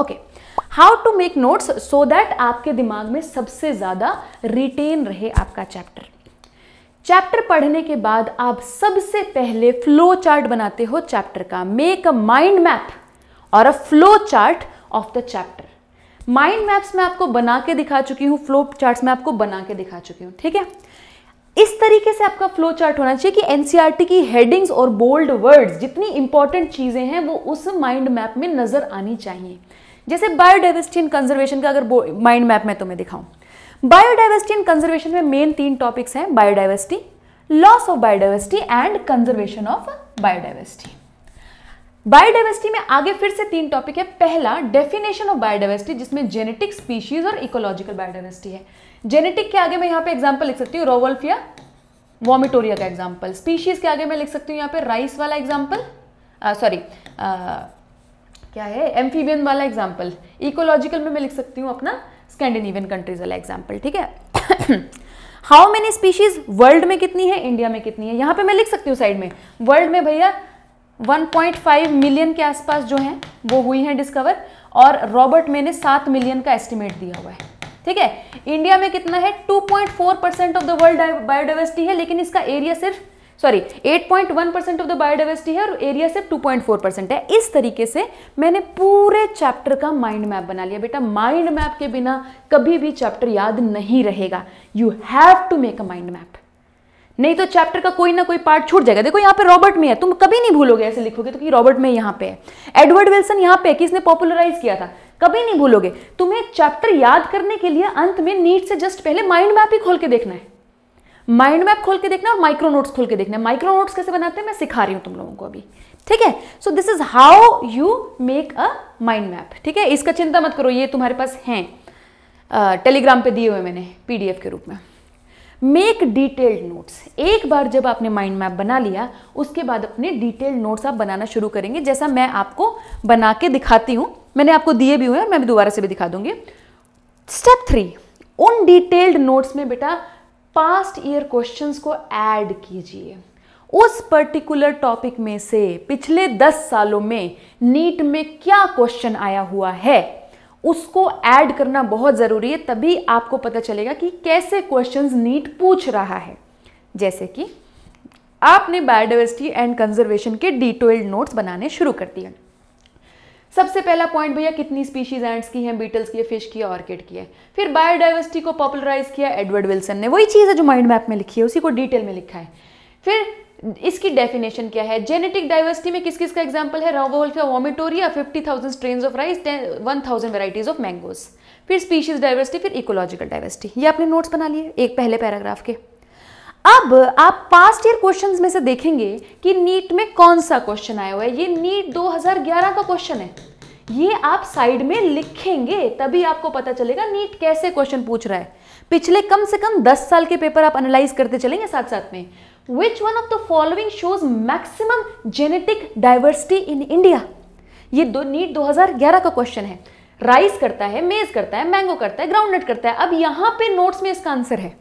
okay how to make notes so that आपके दिमाग में सबसे ज़्यादा रिटेन रहे आपका चैप्टर चैप्टर पढ़ने के बाद आप सबसे पहले फ्लो चार्ट बनाते हो चैप्टर का मेक अ माइंड मैप और a flow chart of the chapter mind maps में आपको बना के दिखा चुकी हूँ फ्लो चार्ट्स में आपको बना के दिखा चुकी हूँ ठीक है इस तरीके से आपका फ्लो चार्ट होना चाहिए कि एनसीईआरटी e की हेडिंग्स और बोल्ड वर्ड्स जितनी इंपॉर्टेंट चीज़ें हैं वो उस माइंड मैप में नज़र आनी चाहिए जैसे बायोडाइवर्सिटी इन कंजर्वेशन का अगर माइंड मैप में तुम्हें तो दिखाऊं बायोडाइवर्सिटी इन कंजर्वेशन में मेन तीन टॉपिक्स हैं biodiversity loss of biodiversity and conservation of biodiversity biodiversity में आगे फिर से तीन टॉपिक है पहला डेफिनेशन ऑफ बायोडाइवर्सिटी जिसमें जेनेटिक स्पीशीज और इकोलॉजिकल बायोडाइवर्सिटी है जेनेटिक के आगे मैं यहां पे एग्जाम्पल लिख सकती हूँ रोवल्फिया वॉमिटोरिया का एग्जाम्पल स्पीशीज के आगे मैं लिख सकती हूँ यहाँ पे राइस वाला एग्जाम्पल सॉरी क्या है एम्फीबियन वाला एग्जाम्पल इकोलॉजिकल में मैं लिख सकती हूँ अपना स्कैंडिनेवियन कंट्रीज वाला एग्जाम्पल ठीक है हाउ मेनी स्पीशीज वर्ल्ड में कितनी है इंडिया में कितनी है यहाँ पे मैं लिख सकती हूँ साइड में वर्ल्ड में भैया 1.5 मिलियन के आसपास जो हैं वो हुई हैं डिस्कवर और रॉबर्ट मैंने 7 सात मिलियन का एस्टिमेट दिया हुआ है ठीक है इंडिया में कितना है 2.4 percent of the world biodiversity है लेकिन इसका एरिया सिर्फ sorry 8.1 percent of the biodiversity है और एरिया सिर्फ 2.4 परसेंट है इस तरीके से मैंने पूरे चैप्टर का माइंड मैप बना लिया बेटा माइंड मैप के बिना कभी भी चैप्टर याद नहीं रहेगा you have to make a mind map नहीं तो चैप्टर का कोई ना कोई पार्ट छूट जाएगा देखो यहाँ पे रॉबर्ट में है तुम कभी नहीं भूलोगे ऐसे लिखोगे तो कि रॉबर्ट में यहाँ पे है एडवर्ड विल्सन यहाँ पे है किसने पॉपुलराइज किया था कभी नहीं भूलोगे तुम्हें चैप्टर याद करने के लिए अंत में नीट से जस्ट पहले माइंड मैप ही खोल के देखना है माइंड मैप खोल के देखना और माइक्रो नोट्स खोल के देखना माइक्रो नोट्स कैसे बनाते हैं मैं सिखा रही हूँ तुम लोगों को अभी ठीक है so this is how you make a mind map ठीक है इसका चिंता मत करो ये तुम्हारे पास है टेलीग्राम पे दिए हुए मैंने पीडीएफ के रूप में मेक डिटेल्ड नोट्स एक बार जब आपने माइंड मैप बना लिया उसके बाद अपने डिटेल्ड नोट्स आप बनाना शुरू करेंगे जैसा मैं आपको बना के दिखाती हूँ मैंने आपको दिए भी हुए हैं मैं भी दोबारा से भी दिखा दूंगी स्टेप थ्री उन डिटेल्ड नोट्स में बेटा पास्ट ईयर क्वेश्चंस को ऐड कीजिए उस पर्टिकुलर टॉपिक में से पिछले दस सालों में नीट में क्या क्वेश्चन आया हुआ है उसको ऐड करना बहुत ज़रूरी है तभी आपको पता चलेगा कि कैसे क्वेश्चंस नीट पूछ रहा है जैसे कि आपने बायोडाइवर्सिटी एंड कंजर्वेशन के डिटेल्ड नोट्स बनाने शुरू कर दिए सबसे पहला पॉइंट भैया कितनी स्पीशीज एंड्स की हैं बीटल्स की है फिश की है ऑर्किड की है फिर बायोडाइवर्सिटी को पॉपुलराइज किया एडवर्ड विल्सन ने वही चीज़ है जो माइंड मैप में लिखी है उसी को डिटेल में लिखा है फिर इसकी डेफिनेशन क्या है जेनेटिक डाइवर्सिटी में किस किस का एग्जाम्पल है Rauvolfia vomitoria fifty thousand strain of rice one thousand varieties of mangoes फिर स्पीशीज डाइवर्सिटी फिर इकोलॉजिकल डाइवर्सिटी ये आपने नोट्स बना लिए एक पहले पैराग्राफ के अब आप पास्ट ईयर क्वेश्चंस में से देखेंगे कि नीट में कौन सा क्वेश्चन आया हुआ है ये नीट 2011 का क्वेश्चन है ये आप साइड में लिखेंगे तभी आपको पता चलेगा नीट कैसे क्वेश्चन पूछ रहा है पिछले कम से कम 10 साल के पेपर आप एनालाइज करते चलेंगे साथ साथ में which one of the following shows maximum genetic diversity in India ये दो नीट 2011 का क्वेश्चन है राइस करता है मेज करता है मैंगो करता है ग्राउंडनट करता है अब यहां पे नोट्स में इसका आंसर है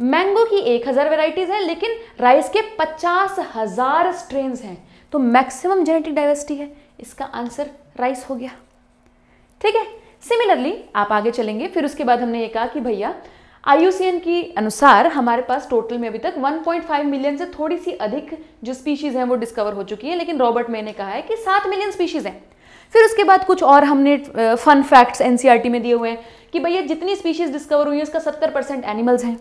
मैंगो की एक हज़ार वेराइटीज़ हैं लेकिन राइस के पचास हज़ार स्ट्रेन हैं तो मैक्सिमम जेनेटिक डाइवर्सिटी है इसका आंसर राइस हो गया ठीक है सिमिलरली आप आगे चलेंगे फिर उसके बाद हमने ये कहा कि भैया आईयूसीएन के अनुसार हमारे पास टोटल में अभी तक 1.5 मिलियन से थोड़ी सी अधिक जो स्पीशीज़ हैं वो डिस्कवर हो चुकी है लेकिन रॉबर्ट मे ने कहा है कि सात मिलियन स्पीशीज़ हैं फिर उसके बाद कुछ और हमने फन फैक्ट्स एनसीईआरटी में दिए हुए हैं कि भैया जितनी स्पीशीज़ डिस्कवर हुई है उसका सत्तर परसेंट एनिमल्स हैं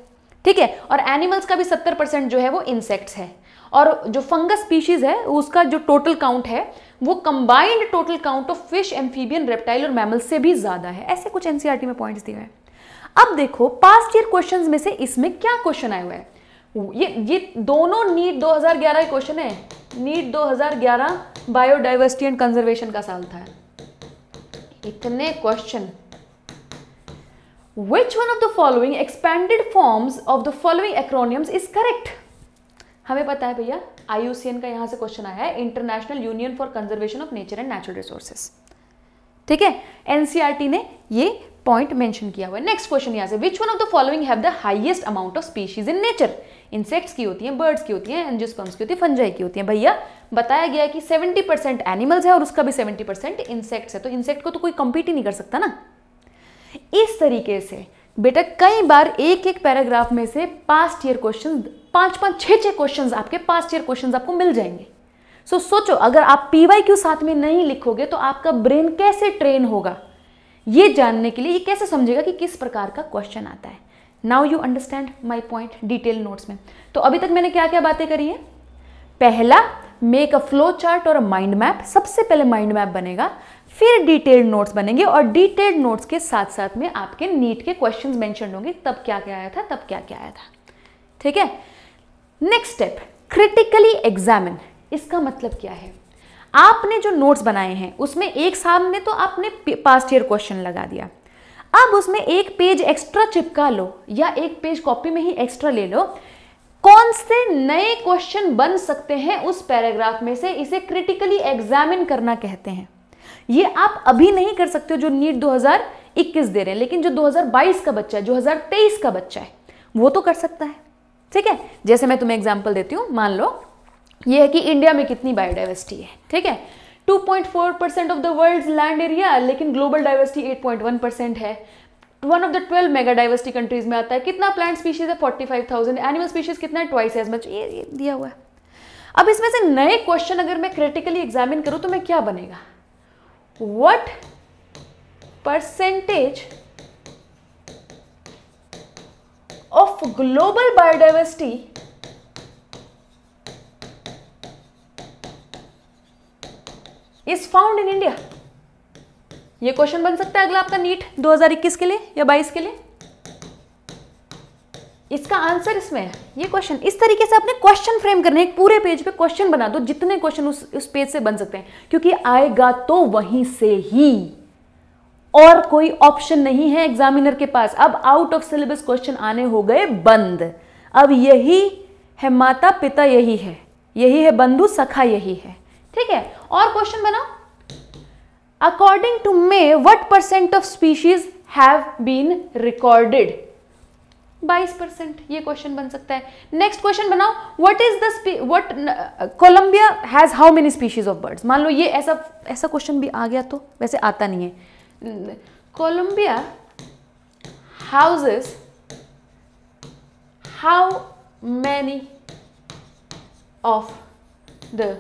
ठीक है और एनिमल्स का भी सत्तर परसेंट जो है वो इंसेक्ट्स है और जो फंगस स्पीशीज है उसका जो टोटल काउंट है वो combined total count of fish amphibian reptile और मैमल्स से भी ज़्यादा है ऐसे कुछ एनसीआर e में पॉइंट्स दिए हैं अब देखो पास्ट ईयर क्वेश्चन में से इसमें क्या क्वेश्चन आए हुए हैं ये ये दोनों नीट 2011 के क्वेश्चन है नीट 2011 बायोडाइवर्सिटी एंड कंजर्वेशन का साल था इतने question which one of the following expanded forms of the following acronyms is correct हमें पता है भैया आई का यहाँ से क्वेश्चन आया है International Union for Conservation of Nature and Natural Resources ठीक है एनसीआर e ने ये पॉइंट मेंशन किया हुआ है नेक्स्ट क्वेश्चन यहाँ से which one of the following have the highest amount of species in nature insects की होती हैं बर्ड्स की होती हैं एनजियोस्पर्म्स की होती हैं फंजाई की होती हैं भैया बताया गया कि 70% एनिमल्स है और उसका भी 70% इंसेक्ट्स है तो इंसेक्ट को तो कोई कंपीट ही नहीं कर सकता ना इस तरीके से बेटा कई बार एक एक पैराग्राफ में से पास्ट ईयर क्वेश्चन पांच पांच छह छह क्वेश्चन आपके पास्ट ईयर क्वेश्चन आपको मिल जाएंगे सो so, सोचो अगर आप पीवाई क्यू साथ में नहीं लिखोगे तो आपका ब्रेन कैसे ट्रेन होगा ये जानने के लिए ये कैसे समझेगा कि किस प्रकार का क्वेश्चन आता है now you understand my point detail notes में तो अभी तक मैंने क्या क्या बातें करी हैं पहला मेक अ फ्लो चार्ट और अ माइंड मैप सबसे पहले माइंड मैप बनेगा फिर डिटेल्ड नोट्स बनेंगे और डिटेल्ड नोट्स के साथ साथ में आपके नीट के क्वेश्चन मैंशन होंगे तब क्या क्या आया था तब क्या क्या आया था ठीक है नेक्स्ट स्टेप क्रिटिकली एग्जामिन इसका मतलब क्या है आपने जो नोट्स बनाए हैं उसमें एक सामने तो आपने पास्ट ईयर क्वेश्चन लगा दिया अब उसमें एक पेज एक्स्ट्रा चिपका लो या एक पेज कॉपी में ही एक्स्ट्रा ले लो कौन से नए क्वेश्चन बन सकते हैं उस पैराग्राफ में से इसे क्रिटिकली एग्जामिन करना कहते हैं ये आप अभी नहीं कर सकते हो जो नीट 2021 दे रहे हैं लेकिन जो 2022 का बच्चा है जो 2023 का बच्चा है वो तो कर सकता है ठीक है जैसे मैं तुम्हें एग्जाम्पल देती हूँ मान लो ये है कि इंडिया में कितनी बायोडाइवर्सिटी है ठीक है 2.4 percent of the world land area लेकिन ग्लोबल डाइवर्सिटी 8.1 परसेंट है one of the twelve mega diversity countries में आता है कितना प्लांट स्पीशीज है 45,000 एनिमल स्पीशीज कितना है ट्वाइस एज मच ये, ये दिया हुआ है अब इसमें से नए क्वेश्चन अगर मैं क्रिटिकली एग्जामिन करूँ तो मैं क्या बनेगा what percentage of global biodiversity is found in india ये क्वेश्चन बन सकता है अगला आपका नीट 2021 के लिए या 22 के लिए इसका आंसर इसमें है ये क्वेश्चन इस तरीके से अपने क्वेश्चन फ्रेम करने एक पूरे पेज पे क्वेश्चन बना दो जितने क्वेश्चन उस उस पेज से बन सकते हैं क्योंकि आएगा तो वहीं से ही और कोई ऑप्शन नहीं है एग्जामिनर के पास अब आउट ऑफ सिलेबस क्वेश्चन आने हो गए बंद अब यही है माता पिता यही है यही है बंधु सखा यही है ठीक है और क्वेश्चन बनाओ according to me what percent of species have been recorded 22% percent ये क्वेश्चन बन सकता है नेक्स्ट क्वेश्चन बनाओ what is the what Colombia has how many species of birds मान लो ये ऐसा ऐसा क्वेश्चन भी आ गया तो वैसे आता नहीं है Colombia houses how many of the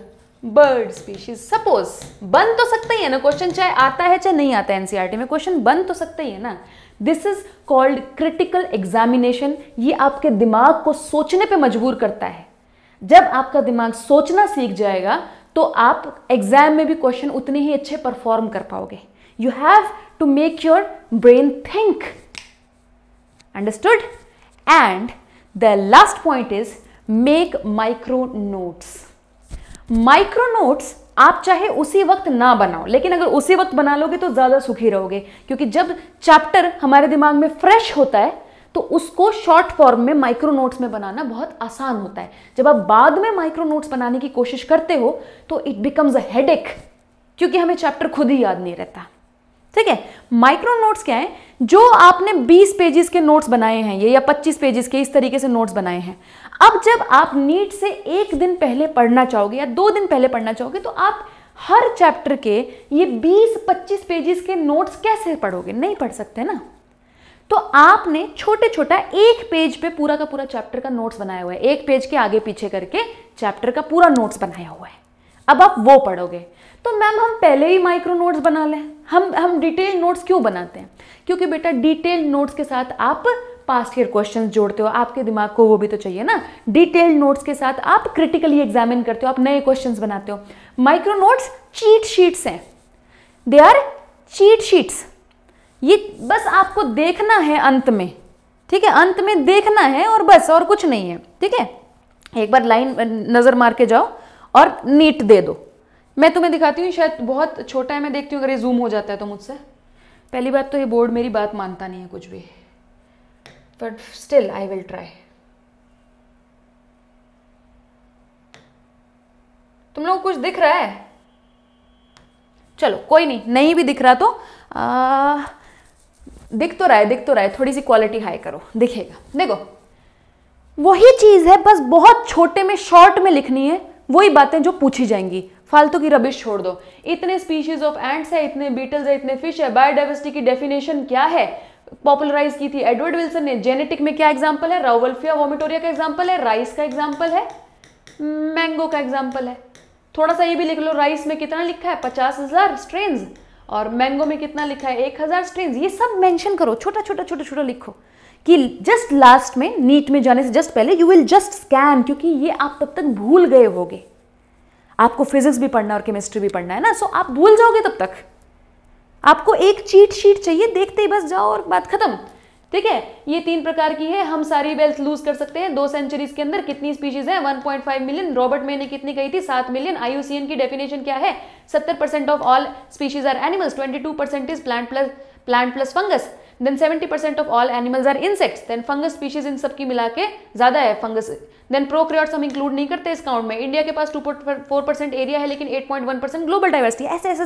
bird species suppose बन तो सकता ही है ना क्वेश्चन चाहे आता है चाहे नहीं आता है एनसीआरटी e में क्वेश्चन बन तो सकता ही है ना this is called critical examination ये आपके दिमाग को सोचने पे मजबूर करता है जब आपका दिमाग सोचना सीख जाएगा तो आप एग्जाम में भी क्वेश्चन उतने ही अच्छे परफॉर्म कर पाओगे you have to make your brain think understood and the last point is make micro notes micro notes आप चाहे उसी वक्त ना बनाओ लेकिन अगर उसी वक्त बना लोगे तो ज़्यादा सुखी रहोगे क्योंकि जब चैप्टर हमारे दिमाग में फ्रेश होता है तो उसको शॉर्ट फॉर्म में माइक्रो नोट्स में बनाना बहुत आसान होता है जब आप बाद में माइक्रो नोट्स बनाने की कोशिश करते हो तो इट बिकम्स अ हेडेक क्योंकि हमें चैप्टर खुद ही याद नहीं रहता ठीक है माइक्रो नोट्स क्या है जो आपने 20 पेजेस के नोट्स बनाए हैं ये या 25 पेजेस के इस तरीके से नोट्स बनाए हैं अब जब आप नीट से एक दिन पहले पढ़ना चाहोगे या दो दिन पहले पढ़ना चाहोगे तो आप हर चैप्टर के ये 20-25 पेजेस के नोट्स कैसे पढ़ोगे नहीं पढ़ सकते ना तो आपने छोटे छोटा एक पेज पे पूरा का पूरा चैप्टर का नोट्स बनाया हुआ है एक पेज के आगे पीछे करके चैप्टर का पूरा नोट्स बनाया हुआ है अब आप वो पढ़ोगे तो मैम हम पहले ही माइक्रो नोट्स बना लें हम हम डिटेल नोट्स क्यों बनाते हैं क्योंकि बेटा डिटेल नोट्स के साथ आप पास्ट ईयर क्वेश्चन जोड़ते हो आपके दिमाग को वो भी तो चाहिए ना डिटेल नोट्स के साथ आप क्रिटिकली एग्जामिन करते हो आप नए क्वेश्चन बनाते हो माइक्रो नोट्स चीट शीट्स हैं दे आर चीट शीट्स ये बस आपको देखना है अंत में ठीक है अंत में देखना है और बस और कुछ नहीं है ठीक है एक बार लाइन नज़र मार के जाओ और नीट दे दो मैं तुम्हें दिखाती हूँ शायद बहुत छोटा है मैं देखती हूँ अगर ये जूम हो जाता है तो मुझसे पहली बात तो ये बोर्ड मेरी बात मानता नहीं है कुछ भी but still I will try तुम लोग कुछ दिख रहा है चलो कोई नहीं नहीं भी दिख रहा तो आ, दिख तो रहा है दिख तो रहा है थोड़ी सी क्वालिटी हाई करो दिखेगा देखो वही चीज़ है बस बहुत छोटे में शॉर्ट में लिखनी है वही बातें जो पूछी जाएंगी फालतू की रबिश छोड़ दो इतने स्पीशीज ऑफ एंट्स है इतने बीटल्स है इतने फिश है बायोडाइवर्सिटी की डेफिनेशन क्या है पॉपुलराइज की थी एडवर्ड विल्सन ने जेनेटिक में क्या एग्जाम्पल है राउवल्फिया वोमिटोरिया का एग्जाम्पल है राइस का एग्जाम्पल है मैंगो का एग्जाम्पल है थोड़ा सा ये भी लिख लो राइस में कितना लिखा है पचास हज़ार स्ट्रेन्स और मैंगो में कितना लिखा है एक हज़ार स्ट्रेन ये सब मेंशन करो छोटा छोटा छोटा छोटा लिखो कि जस्ट लास्ट में नीट में जाने से जस्ट पहले यू विल जस्ट स्कैन क्योंकि ये आप तब तक भूल गए होगे आपको फिजिक्स भी पढ़ना और केमिस्ट्री भी पढ़ना है ना सो आप भूल जाओगे तब तक आपको एक चीट शीट चाहिए देखते ही बस जाओ और बात खत्म ठीक है ये तीन प्रकार की है हम सारी वेल्थ लूज कर सकते हैं दो सेंचुरीज के अंदर कितनी स्पीशीज है 1.5 मिलियन रॉबर्ट मे ने कितनी कही थी सात मिलियन आईयूसीएन की डेफिनेशन क्या है 70 percent of all species are animals 22 percent is plant plus plant plus fungus then 70 percent of all animals are insects then fungus species इन सबकी मिला के ज़्यादा है फंगस देन प्रोक्रियॉट्स हम इंक्लूड नहीं करते इस काउंट में इंडिया के पास टू फोर परसेंट एरिया है लेकिन eight point one percent global diversity ऐसे ऐसे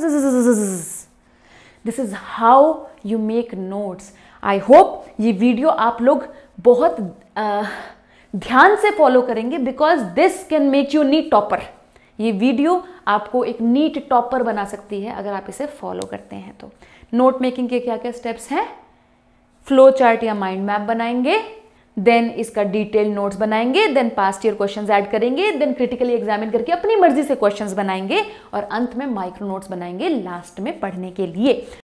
this is how you make notes I hope ये वीडियो आप लोग बहुत ध्यान से फॉलो करेंगे because this can make you NEET topper ये वीडियो आपको एक नीट टॉपर बना सकती है अगर आप इसे फॉलो करते हैं तो नोट मेकिंग के क्या क्या स्टेप्स हैं फ्लो चार्ट या माइंड मैप बनाएंगे देन इसका डिटेल नोट्स बनाएंगे then past year questions add करेंगे देन क्रिटिकली एग्जामिन करके अपनी मर्जी से क्वेश्चंस बनाएंगे और अंत में माइक्रो नोट्स बनाएंगे लास्ट में पढ़ने के लिए